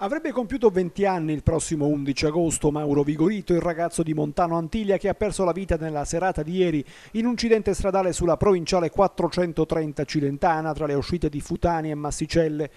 Avrebbe compiuto 20 anni il prossimo 11 agosto Mauro Vigorito, il ragazzo di Montano Antiglia che ha perso la vita nella serata di ieri in un incidente stradale sulla provinciale 430 Cilentana tra le uscite di Futani e Massicelle.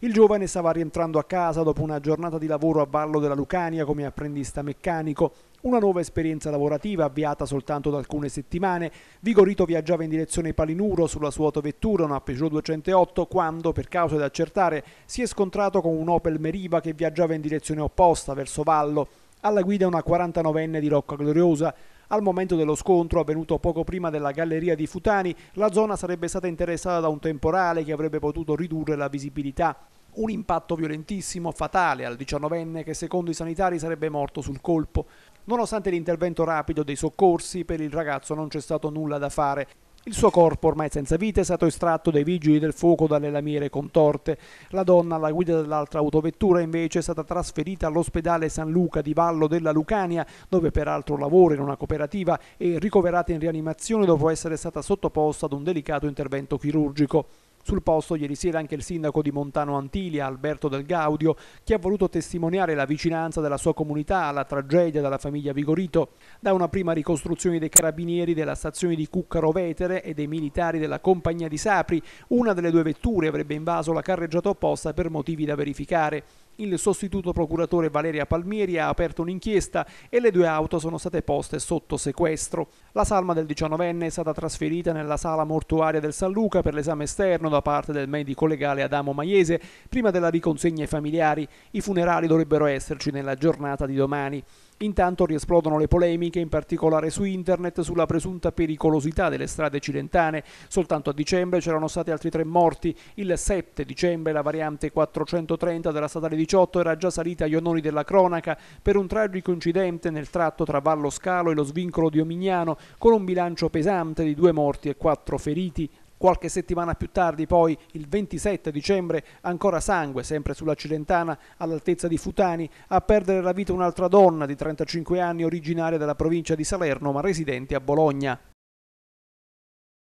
Il giovane stava rientrando a casa dopo una giornata di lavoro a Vallo della Lucania come apprendista meccanico. Una nuova esperienza lavorativa avviata soltanto da alcune settimane. Vigorito viaggiava in direzione Palinuro sulla sua autovettura, una Peugeot 208, quando, per cause da accertare, si è scontrato con un Opel Meriva che viaggiava in direzione opposta, verso Vallo. Alla guida una 49enne di Rocca Gloriosa. Al momento dello scontro, avvenuto poco prima della galleria di Futani, la zona sarebbe stata interessata da un temporale che avrebbe potuto ridurre la visibilità. Un impatto violentissimo, fatale al 19enne che secondo i sanitari sarebbe morto sul colpo. Nonostante l'intervento rapido dei soccorsi, per il ragazzo non c'è stato nulla da fare. Il suo corpo, ormai senza vita, è stato estratto dai vigili del fuoco dalle lamiere contorte. La donna alla guida dell'altra autovettura, invece, è stata trasferita all'ospedale San Luca di Vallo della Lucania, dove peraltro lavora in una cooperativa e ricoverata in rianimazione dopo essere stata sottoposta ad un delicato intervento chirurgico. Sul posto ieri sera anche il sindaco di Montano Antilia, Alberto Del Gaudio, che ha voluto testimoniare la vicinanza della sua comunità alla tragedia della famiglia Vigorito. Da una prima ricostruzione dei carabinieri della stazione di Cuccaro Vetere e dei militari della compagnia di Sapri, una delle due vetture avrebbe invaso la carreggiata opposta per motivi da verificare. Il sostituto procuratore Valeria Palmieri ha aperto un'inchiesta e le due auto sono state poste sotto sequestro. La salma del 19enne è stata trasferita nella sala mortuaria del San Luca per l'esame esterno da parte del medico legale Adamo Maiese prima della riconsegna ai familiari. I funerali dovrebbero esserci nella giornata di domani. Intanto riesplodono le polemiche, in particolare su internet, sulla presunta pericolosità delle strade cilentane. Soltanto a dicembre c'erano stati altri tre morti. Il 7 dicembre la variante 430 della statale 18 era già salita agli onori della cronaca per un tragico incidente nel tratto tra Vallo Scalo e lo svincolo di Omignano, con un bilancio pesante di due morti e quattro feriti. Qualche settimana più tardi, poi, il 27 dicembre, ancora sangue, sempre sulla Cilentana, all'altezza di Futani, a perdere la vita un'altra donna di 35 anni originaria della provincia di Salerno ma residente a Bologna.